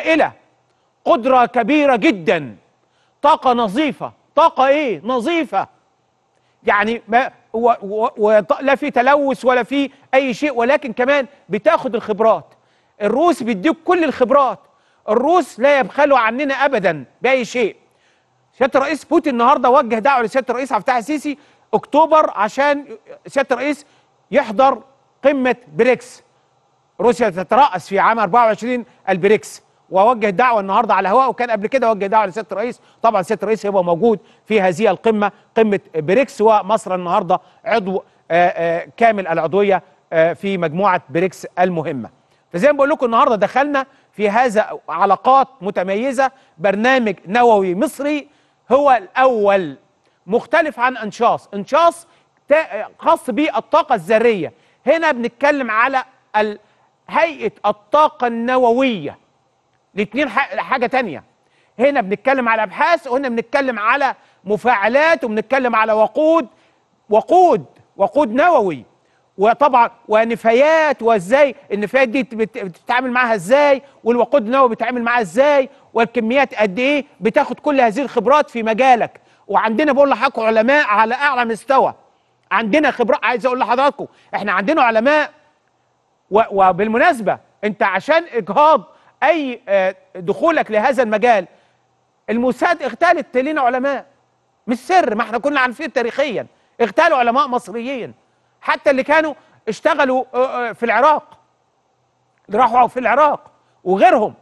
هائله قدره كبيره جدا طاقه نظيفه طاقه ايه نظيفه يعني ما و و و لا في تلوث ولا في اي شيء ولكن كمان بتاخد الخبرات الروس بيديك كل الخبرات الروس لا يبخلوا عننا ابدا باي شيء سياده الرئيس بوتين النهارده وجه دعوه لسياده الرئيس عبد السيسي اكتوبر عشان سياده الرئيس يحضر قمه بريكس روسيا تترأس في عام 24 البريكس واوجه دعوه النهارده على الهواء وكان قبل كده وجه دعوه لسياده الرئيس طبعا سياده الرئيس هيبقى موجود في هذه القمه قمه بريكس ومصر النهارده عضو آه، آه، كامل العضويه آه، في مجموعه بريكس المهمه فزي ما بقول لكم النهارده دخلنا في هذا علاقات متميزه برنامج نووي مصري هو الاول مختلف عن انشاص انشاص خاص بالطاقه الذريه هنا بنتكلم على هيئه الطاقه النوويه الاثنين حاجه تانية هنا بنتكلم على ابحاث وهنا بنتكلم على مفاعلات وبنتكلم على وقود وقود وقود نووي وطبعا ونفايات وازاي النفايات دي بتتعامل معاها ازاي والوقود النووي بيتعامل معاها ازاي والكميات قد ايه بتاخد كل هذه الخبرات في مجالك وعندنا بقول لحضرتك علماء على اعلى مستوى عندنا خبرات عايز اقول لحضراتكم احنا عندنا علماء وبالمناسبه انت عشان اجهاض اي آه، دخولك لهذا المجال الموساد اغتالت التلين علماء مش سر ما احنا كنا عارفين تاريخيا اغتالوا علماء مصريين حتى اللي كانوا اشتغلوا آه، آه، في العراق اللي راحوا في العراق وغيرهم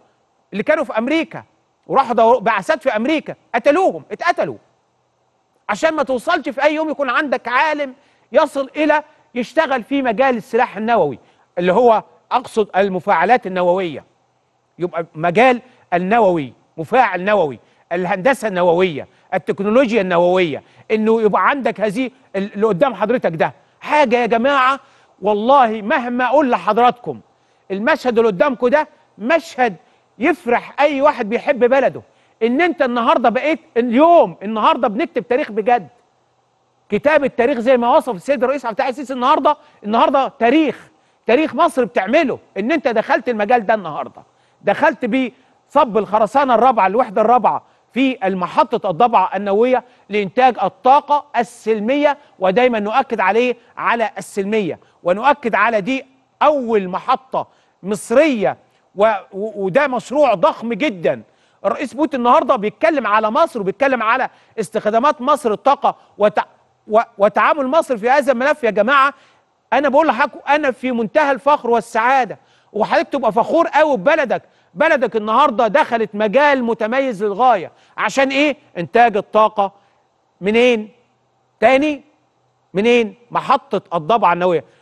اللي كانوا في امريكا وراحوا بعثات في امريكا قتلوهم اتقتلوا عشان ما توصلش في اي يوم يكون عندك عالم يصل الى يشتغل في مجال السلاح النووي اللي هو اقصد المفاعلات النوويه يبقى مجال النووي مفاعل نووي الهندسه النوويه التكنولوجيا النوويه انه يبقى عندك هذه اللي قدام حضرتك ده حاجه يا جماعه والله مهما اقول لحضراتكم المشهد اللي قدامكم ده مشهد يفرح اي واحد بيحب بلده ان انت النهارده بقيت اليوم النهارده بنكتب تاريخ بجد كتاب التاريخ زي ما وصف السيد الرئيس عبد الفتاح السيسي النهارده النهارده تاريخ تاريخ مصر بتعمله ان انت دخلت المجال ده النهارده دخلت بيه صب الخرسانه الرابعه الوحده الرابعه في المحطة الضبعة النووية لإنتاج الطاقة السلمية ودايما نؤكد عليه على السلمية ونؤكد على دي أول محطة مصرية و... وده مشروع ضخم جدا الرئيس بوتين النهاردة بيتكلم على مصر وبيتكلم على استخدامات مصر الطاقة وت... و... وتعامل مصر في هذا الملف يا جماعة أنا بقول لحضراتكم أنا في منتهى الفخر والسعادة وحضرتك تبقى فخور قوي ببلدك بلدك النهارده دخلت مجال متميز للغايه عشان ايه انتاج الطاقه منين تاني منين محطه الضبعه النوويه